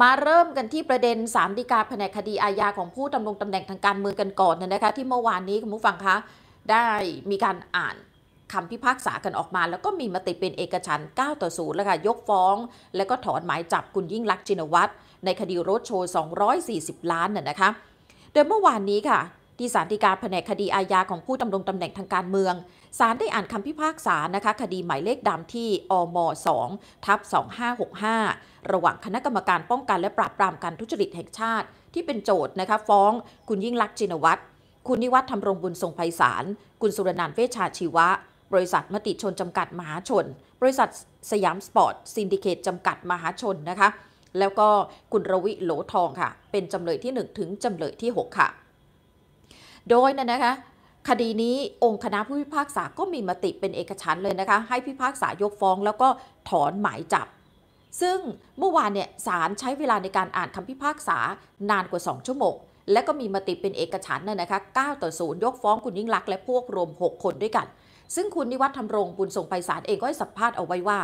มาเริ่มกันที่ประเด็นสามฎีกาแผนคดีอาญาของผู้ดำรงตำแหน่งทางการเมืองกันก่อนนะคะที่เมื่อวานนี้คุณผู้ฟังคะ ได้มีการอ่านคำพิพากษากันออกมา แล้วก็มีมติเป็นเอกฉันท์9ต่อ0แล้วค่ะยกฟ้อง แล้วก็ถอนหมายจับคุณยิ่งลักษณ์ชินวัตร ในคดีรถโชว์ 240 ล้านน่ะนะคะ โดยเมื่อวานนี้ค่ะ ที่ศาลฎีกาแผนกคดีอาญาของผู้ดำรงตำแหน่งทางการเมืองศาลได้อ่านคำพิพากษานะคะคดีหมายเลขดำที่อม2ทับ2565ระหว่างคณะกรรมการป้องกันและปราบปรามการทุจริตแห่งชาติ ที่เป็นโจทย์นะคะฟ้องคุณยิ่งลักษณ์จินวัตร คุณนิวัฒน์ทำรงบุญทรงไพศาล คุณสุรนันท์เวชชาชีวะบริษัทมติชนจำกัดมหาชน บริษัทสยามสปอร์ตซินดิเคตจำกัดมหาชนนะคะแล้วก็คุณรวิโหลทองค่ะ เป็นจำเลยที่ 1 ถึงจำเลยที่6 ค่ะ โดยนะนะคะคดีนี้องค์คณะผู้พิพากษาก็มีมติเป็นเอกฉันเลยนะคะให้พิพากษายกฟ้องแล้วก็ถอนหมายจับซึ่งเมื่อวานเนี่ยศาลใช้เวลาในการอ่านคำพิพากษานานกว่า 2 ชั่วโมง และก็มีมติเป็นเอกฉันท์นะคะ9ต่อ 0 ยกฟ้องคุณยิ่งรักและพวกรวม6 คนด้วยกัน ซึ่งคุณนิวัฒน์ธรรงบุญส่งไปศาลเองก็ให้สัมภาษณ์เอาไว้ว่า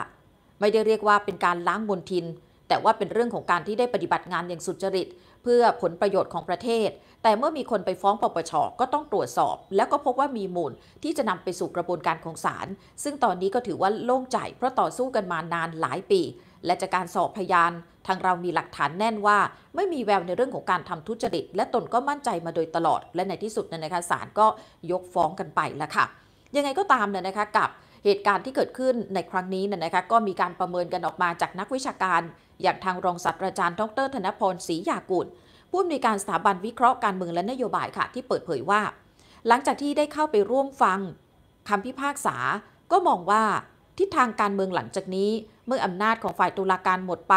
ไม่ได้เรียกว่าเป็นการล้างมลทิน แต่ว่าเป็นเรื่องของการที่ได้ปฏิบัติงานอย่างสุจริต เพื่อผลประโยชน์ของประเทศ แต่เมื่อมีคนไปฟ้องปปชก็ต้องตรวจสอบ แล้วก็พบว่ามีมูลที่จะนำไปสู่กระบวนการของศาลซึ่งตอนนี้ก็ถือว่าโล่งใจเพราะต่อสู้กันมานานหลายปีและจากการสอบพยานทางเรามีหลักฐานแน่นว่า ไม่มีแววในเรื่องของการทำทุจริต และตนก็มั่นใจมาโดยตลอด และในที่สุดเนี่ยนะคะศาลก็ยกฟ้องกันไปแล้วค่ะ ยังไงก็ตามเนี่ยนะคะกับเหตุการณ์ที่เกิดขึ้นในครั้งนี้เนี่ยนะคะก็มีการประเมินกันออกมาจากนักวิชาการ อย่างทางรองศาสตราจารย์ดรธนพรศรียากุลผู้อำนวยการสถาบันวิเคราะห์การเมืองและนโยบายค่ะที่เปิดเผยว่า หลังจากที่ได้เข้าไปร่วมฟังคำพิพากษาก็มองว่าทิศทางการเมืองหลังจากนี้เมื่ออำนาจของฝ่ายตุลาการหมดไป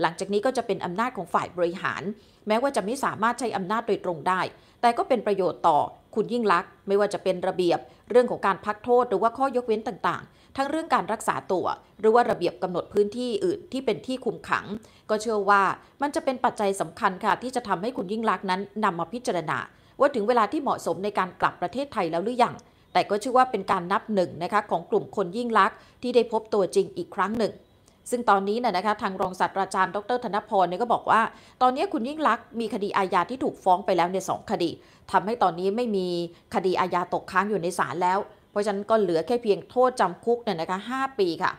หลังจากนี้ก็จะเป็นอำนาจของฝ่ายบริหาร แม้ว่าจะไม่สามารถใช้อำนาจโดยตรงได้ แต่ก็เป็นประโยชน์ต่อ คุณยิ่งลักษณ์ไม่ว่าจะเป็นระเบียบ เรื่องของการพักโทษหรือว่าข้อยกเว้นต่าง ๆ ทั้งเรื่องการรักษาตัว หรือว่าระเบียบกำหนดพื้นที่อื่นที่เป็นที่คุมขัง ก็เชื่อว่ามันจะเป็นปัจจัยสำคัญค่ะที่จะทำให้คุณยิ่งลักษณ์นั้น นำมาพิจารณา ว่าถึงเวลาที่เหมาะสมในการกลับประเทศไทยแล้วหรือยังแต่ก็ชื่อว่าเป็นการนับหนึ่งนะคะของกลุ่มคนยิ่งลักษณ์ที่ได้พบตัวจริงอีกครั้งหนึ่ง ซึ่งตอนนี้น่ยนะคะทางรองศาสตราจารย์ดรธนพรเนี่ยก็บอกว่า ตอนนี้คุณยิ่งลักษณ์มีคดีอาญาที่ถูกฟ้องไปแล้วในสองคดี ทำให้ตอนนี้ไม่มีคดีอาญาตกค้างอยู่ในศาลแล้ว เพราะฉะนั้นก็เหลือแค่เพียงโทษจำคุกเนี่ยนะคะหปีค่ะ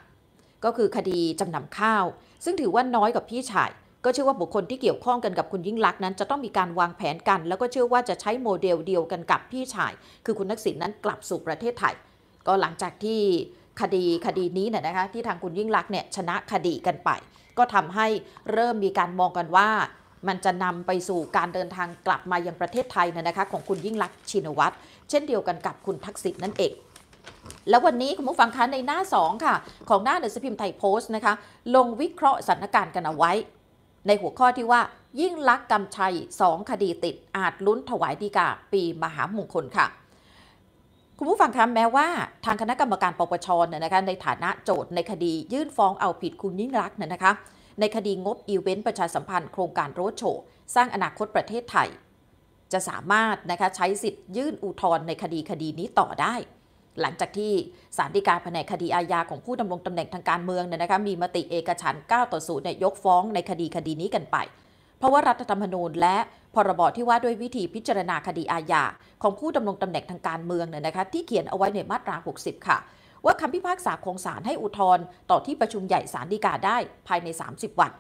ก็คือคดีจำนำข้าว ซึ่งถือว่าน้อยกับพี่ชายก็เชื่อว่าบุคคลที่เกี่ยวข้องกันกับคุณยิ่งลักษณ์นั้นจะต้องมีการวางแผนกัน แล้วก็เชื่อว่าจะใช้โมเดลเดียวกันกับพี่ชาย คือคุณทักษิณนั้นกลับสู่ประเทศไทย ก็หลังจากที่คดีคดีนี้เนี่ยนะคะ ที่ทางคุณยิ่งลักษณ์เนี่ยชนะคดีกันไป ก็ทำให้เริ่มมีการมองกันว่า มันจะนำไปสู่การเดินทางกลับมายังประเทศไทยเนี่ยนะคะของคุณยิ่งลักษณ์ชินวัตรเช่นเดียวกันกับคุณทักษิณนั่นเอง แล้ววันนี้คุณผู้ฟังคะในหน้า 2 ค่ะ ของหน้าหนังสือพิมพ์ไทยโพสต์นะคะลงวิเคราะห์สถานการณ์กันเอาไว้ในหัวข้อที่ว่า ยิ่งลักษ์กำชัยสองคดีติดอาจลุ้นถวายดีกาปีมหามงคลค่ะ คุณผู้ฟังคะแม้ว่าทางคณะกรรมการปปชเนี่ยนะคะในฐานะโจทย์ในคดียื่นฟ้องเอาผิดคุณยิ่งลักษ์เนี่ยนะคะในคดีงบอีเวนต์ประชาสัมพันธ์โครงการโรดโชว์สร้างอนาคตประเทศไทย จะสามารถนะคะใช้สิทธิ์ยื่นอุทธรณ์ในคดีคดีนี้ต่อได้หลังจากที่สารดีกาแผนกคดีอาญาของผู้ดำรงตำแหน่งทางการเมืองเนี่ยนะคะมีมติเอกฉันท์9ต่อ0เนี่ยยกฟ้องในคดีคดีนี้กันไป เพราะว่ารัฐธรรมนูญและพรบที่ว่าด้วยวิธีพิจารณาคดีอาญาของผู้ดำรงตำแหน่งทางการเมืองเนี่ยนะคะที่เขียนเอาไว้ในมาตรา 60 ค่ะ ว่าคำพิพากษาของศาลให้อุทธรณ์ต่อที่ประชุมใหญ่ศาลฎีกาได้ภายใน 30 วัน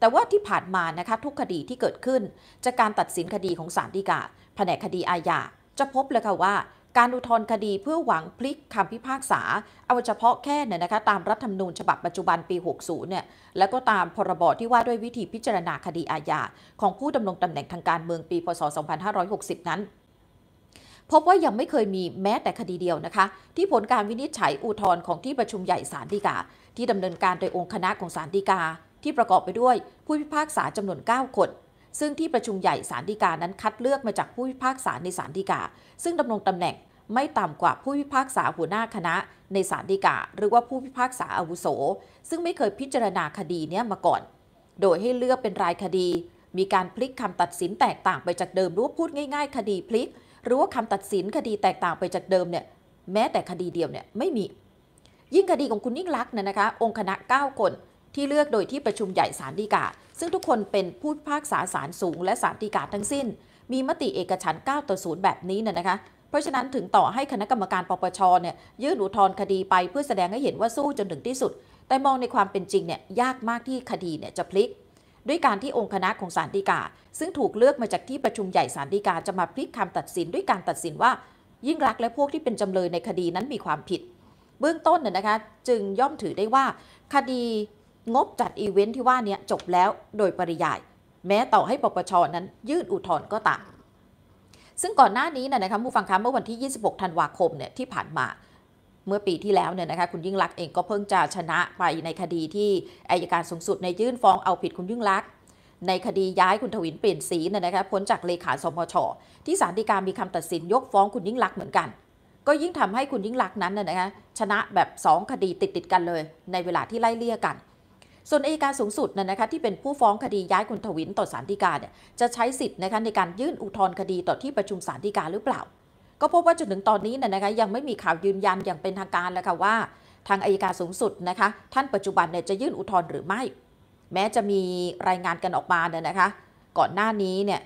แต่ว่าที่ผ่านมานะคะทุกคดีที่เกิดขึ้นจากการตัดสินคดีของศาลฎีกาแผนกคดีอาญาจะพบเลยค่ะว่าการอุทธรณ์คดีเพื่อหวังพลิกคำพิพากษา เอาเฉพาะแค่เนี่ยนะคะตามรัฐธรรมนูญฉบับปัจจุบันปี 60เนี่ยแล้วก็ตามพรบที่ว่าด้วยวิธีพิจารณาคดีอาญา ของผู้ดำรงตำแหน่งทางการเมืองปี พศ 2560 นั้น พบว่ายังไม่เคยมีแม้แต่คดีเดียวนะคะที่ผลการวินิจฉัยอุทธรณ์ของที่ประชุมใหญ่ศาลฎีกา ที่ดำเนินการโดยองค์คณะของศาลฎีกาที่ประกอบไปด้วยผู้พิพากษาจำนวน9คนซึ่งที่ประชุมใหญ่ศาลฎีกานั้นคัดเลือกมาจากผู้พิพากษาในศาลฎีกาซึ่งดำรงตำแหน่งไม่ต่ำกว่าผู้พิพากษาหัวหน้าคณะ ในศาลฎีกาหรือว่าผู้พิพากษาอาวุโส ซึ่งไม่เคยพิจารณาคดีเนี้ยมาก่อน โดยให้เลือกเป็นรายคดี มีการพลิกคำตัดสินแตกต่างไปจากเดิม หรือว่าพูดง่ายๆคดีพลิก หรือว่าคำตัดสินคดีแตกต่างไปจากเดิมเนี่ยแม้แต่คดีเดียวเนี่ยไม่มี ยิ่งคดีของคุณยิ่งรักเนี่ยนะคะ องค์คณะ9คนที่เลือกโดยที่ประชุมใหญ่ศาลฎีกาซึ่งทุกคนเป็นผู้พิพากษาศาลสูง และศาลฎีกาทั้งสิ้น มีมติเอกฉันท์9ต่อ0แบบนี้เนี่ยนะคะราะฉะนั้นถึงต่อให้คณะกรรมการปปชเนี่ยยื่นอุทธรณ์คดีไปเพื่อแสดงให้เห็นว่าสู้จนถึงที่สุด แต่มองในความเป็นจริงเนี่ยยากมากที่คดีเนี่ยจะพลิกด้วยการที่องค์คณะของศาลฎีกาซึ่งถูกเลือกมาจากที่ประชุมใหญ่ศาลฎีกา จะมาพลิกคำตัดสินด้วยการตัดสินว่า ยิ่งรักและพวกที่เป็นจำเลยในคดีนั้นมีความผิด เบื้องต้นน่ยนะคะจึงย่อมถือได้ว่าคดีงบจัดอีเวนท์ที่ว่านี้จบแล้วโดยปริยายแม้ต่อให้ปปชนั้น ยื่นอุทธรณ์ก็ตามซึ่งก่อนหน้านี้นะครนะคะ ผู้ฟังคะเมื่อวันที่ 26 ธันวาคมเนี่ยที่ผ่านมา เมื่อปีที่แล้วเนี่ยนะคะ คุณยิ่งลักษณ์เองก็เพิ่งจะชนะไปในคดีที่อายการสูงสุดในยื่นฟ้องเอาผิดคุณยิ่งลักษณ์ในคดีย้ายคุณทวินเปลี่ยนสีเนี่ยนะคะพ้นจากเลขาสมชที่ศาลฎีกามีคำตัดสินยกฟ้องคุณยิ่งลักษณ์เหมือนกัน ก็ยิ่งทำให้คุณยิ่งลักษณ์นั้นนะคะชนะแบบ 2 คดีติดติดกันเลย ในเวลาที่ไล่เลี่ยกันส่วนอัยการสูงสุดนะนะคะที่เป็นผู้ฟ้องคดีย้ายคุณทวินต่อศาลฎีกาเนี่ยจะใช้สิทธิ์นะคะในการยื่นอุทธรณ์คดีต่อที่ประชุมศาลฎีกาหรือเปล่า ก็พบว่าจนถึงตอนนี้นะนะคะยังไม่มีข่าวยืนยันอย่างเป็นทางการแล้วค่ะว่าทางอัยการสูงสุดนะคะท่านปัจจุบันเนี่ยจะยื่นอุทธรณ์หรือไม่ แม้จะมีรายงานกันออกมาเนี่ยนะคะก่อนหน้านี้เนี่ย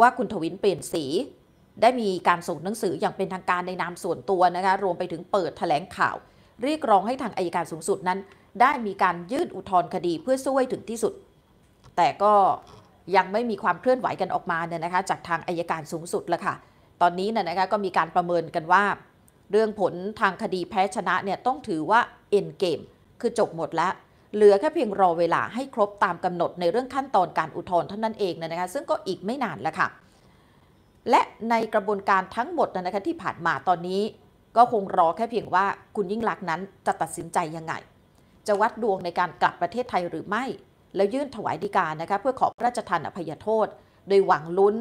ว่าคุณทวินเปลี่ยนสี ได้มีการส่งหนังสืออย่างเป็นทางการในนามส่วนตัวนะคะรวมไปถึงเปิดแถลงข่าว เรียกร้องให้ทางอายการสูงสุดนั้นได้มีการยื่นอุทธรณ์คดีเพื่อสู้ให้ถึงที่สุด แต่ก็ยังไม่มีความเคลื่อนไหวกันออกมาเนี่ยนะคะจากทางอายการสูงสุดละค่ะ ตอนนี้เนี่ยนะคะก็มีการประเมินกันว่า เรื่องผลทางคดีแพ้ชนะเนี่ยต้องถือว่าเอ็นเกมคือจบหมดแล้ว เหลือแค่เพียงรอเวลาให้ครบตามกำหนดในเรื่องขั้นตอนการอุทธรณ์เท่านั้นเองนะคะซึ่งก็อีกไม่นานแล้วค่ะ และในกระบวนการทั้งหมดนะคะที่ผ่านมาตอนนี้ก็คงรอแค่เพียงว่าคุณยิ่งลักษณ์นั้นจะตัดสินใจยังไงจะวัดดวงในการกลับประเทศไทยหรือไม่ แล้วยื่นถวายดีกานะคะเพื่อขอพระราชทานอภัยโทษ โดยหวังลุ้น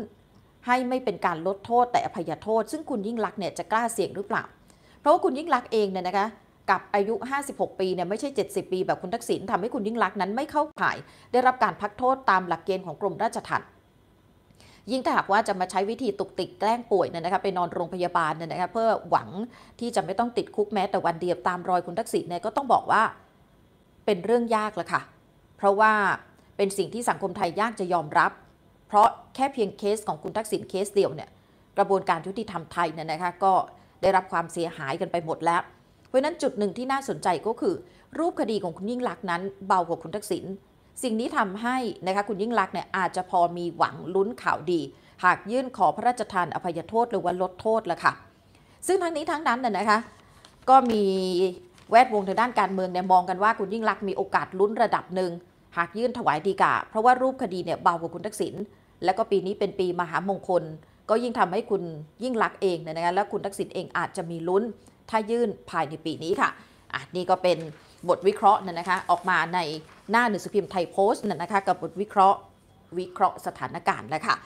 ให้ไม่เป็นการลดโทษ แต่อภัยโทษ ซึ่งคุณยิ่งรักเนี่ยจะกล้าเสี่ยงหรือเปล่า เพราะว่าคุณยิ่งรักเองเนี่ยนะคะ กับอายุ 56 ปีเนี่ยไม่ใช่ 70 ปี แบบคุณทักษิณทำให้คุณยิ่งรักนั้นไม่เข้าข่าย ได้รับการพักโทษตามหลักเกณฑ์ของกรมราชทัณฑ์ยิ่งถ้าหากว่าจะมาใช้วิธีตุกติกแกล้งป่วยเนี่ยนะคะ ไปนอนโรงพยาบาลเนี่ยนะคะเพื่อหวังที่จะไม่ต้องติดคุกแม้ แต่วันเดียวตามรอยคุณทักษิณเนี่ยก็ต้องบอกว่าเป็นเรื่องยากละค่ะ เพราะว่าเป็นสิ่งที่สังคมไทยยากจะยอมรับ เพราะแค่เพียงเคสของคุณทักษิณเคสเดียวเนี่ย กระบวนการยุติธรรมไทยเนี่ยนะคะก็ได้รับความเสียหายกันไปหมดแล้ว เพราะนั้นจุดหนึ่งที่น่าสนใจก็คือ รูปคดีของคุณยิ่งลักษณ์นั้นเบากว่าคุณทักษิณ สิ่งนี้ทำให้นะคะคุณยิ่งลักษณ์เนี่ยอาจจะพอมีหวังลุ้นข่าวดี หากยื่นขอพระราชทานอภัยโทษหรือว่าลดโทษละค่ะ ซึ่งทั้งนี้ทั้งนั้นน่ยนะคะก็มีแวดวงทางด้านการเมืองเนี่ยมองกันว่าคุณยิ่งรักมีโอกาสลุ้นระดับหนึ่ง หากยื่นถวายดีกาเพราะว่ารูปคดีเนี่ยเบากว่าคุณทักษิณและก็ปีนี้เป็นปีมหามงคล ก็ยิ่งทำให้คุณยิ่งรักเองเนี่ยนะคะแล้วคุณทักษิณเองอาจจะมีลุ้นถ้ายื่นภายในปีนี้ค่ะอ่ะนี่ก็เป็นบทวิเคราะห์นะคะออกมาในหน้าหนังสือพิมพ์ไทยโพสต์นะคะกับบทวิเคราะห์ วิเคราะห์สถานการณ์แล้วค่ะ